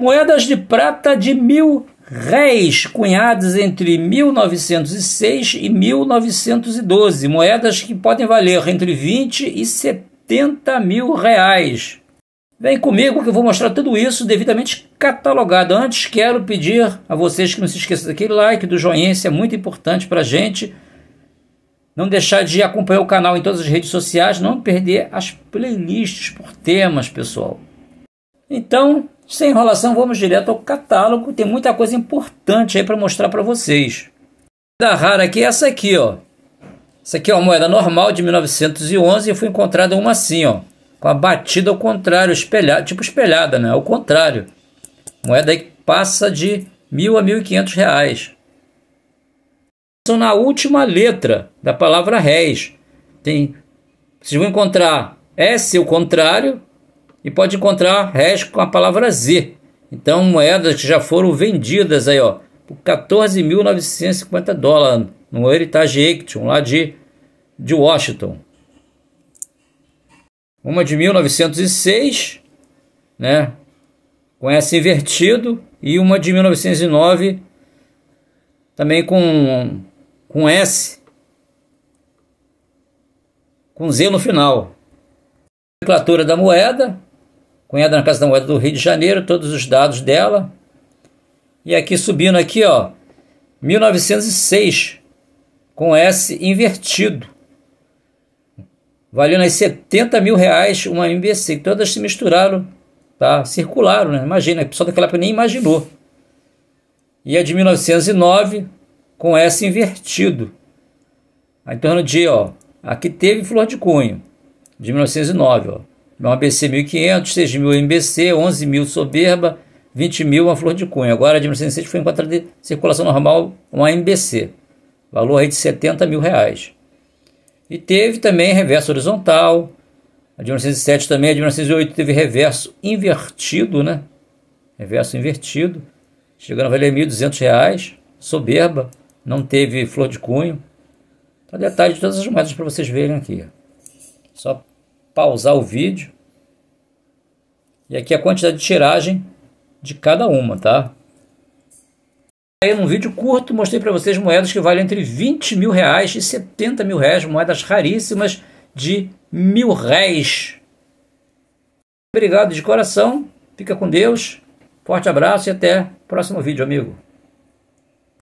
Moedas de prata de mil réis, cunhadas entre 1906 e 1912. Moedas que podem valer entre 20 e 70 mil reais. Vem comigo que eu vou mostrar tudo isso devidamente catalogado. Antes, quero pedir a vocês que não se esqueçam daquele like, do joinha, isso é muito importante para a gente. Não deixar de acompanhar o canal em todas as redes sociais, não perder as playlists por temas, pessoal. Então, sem enrolação, vamos direto ao catálogo, tem muita coisa importante aí para mostrar para vocês. Da rara aqui é essa aqui, ó. Essa aqui é uma moeda normal de 1911 e foi encontrada uma assim, ó, com a batida ao contrário, espelhada, tipo espelhada, né? Ao contrário. Moeda que passa de mil a mil e quinhentos reais. São na última letra da palavra réis. Tem, vocês vão encontrar S o contrário, e pode encontrar hash com a palavra Z. Então, moedas que já foram vendidas aí, ó, por 14.950 dólares no Heritage Action, lá de, de Washington. Uma de 1906, né, com S invertido, e uma de 1909, também com, com S, com Z no final. A da moeda, cunhada na Casa da Moeda do Rio de Janeiro, todos os dados dela. E aqui subindo aqui, ó, 1906, com S invertido. Valendo aí 70 mil reais uma MBC, todas se misturaram, tá? circularam, né? imagina, o pessoal daquela época nem imaginou. E a de 1909, com S invertido, em torno de, ó, aqui teve Flor de Cunho, de 1909, ó, meu ABC 1.500, 6.000 MBC, 11.000 Soberba, 20.000 uma Flor de Cunha. Agora, a de 1906 foi encontrada de circulação normal uma MBC. Valor aí de 70 mil reais. E teve também reverso horizontal. A de 1907 também, a de 1908 teve reverso invertido, né? Reverso invertido. Chegando a valer R$ 1.200. Soberba. Não teve flor de cunho. Tá detalhe de todas as moedas para vocês verem aqui. Só pausar o vídeo. E aqui a quantidade de tiragem de cada uma, tá? Aí num vídeo curto mostrei para vocês moedas que valem entre 20 mil reais e 70 mil reais, moedas raríssimas de mil réis. Obrigado de coração, fica com Deus, forte abraço e até o próximo vídeo, amigo.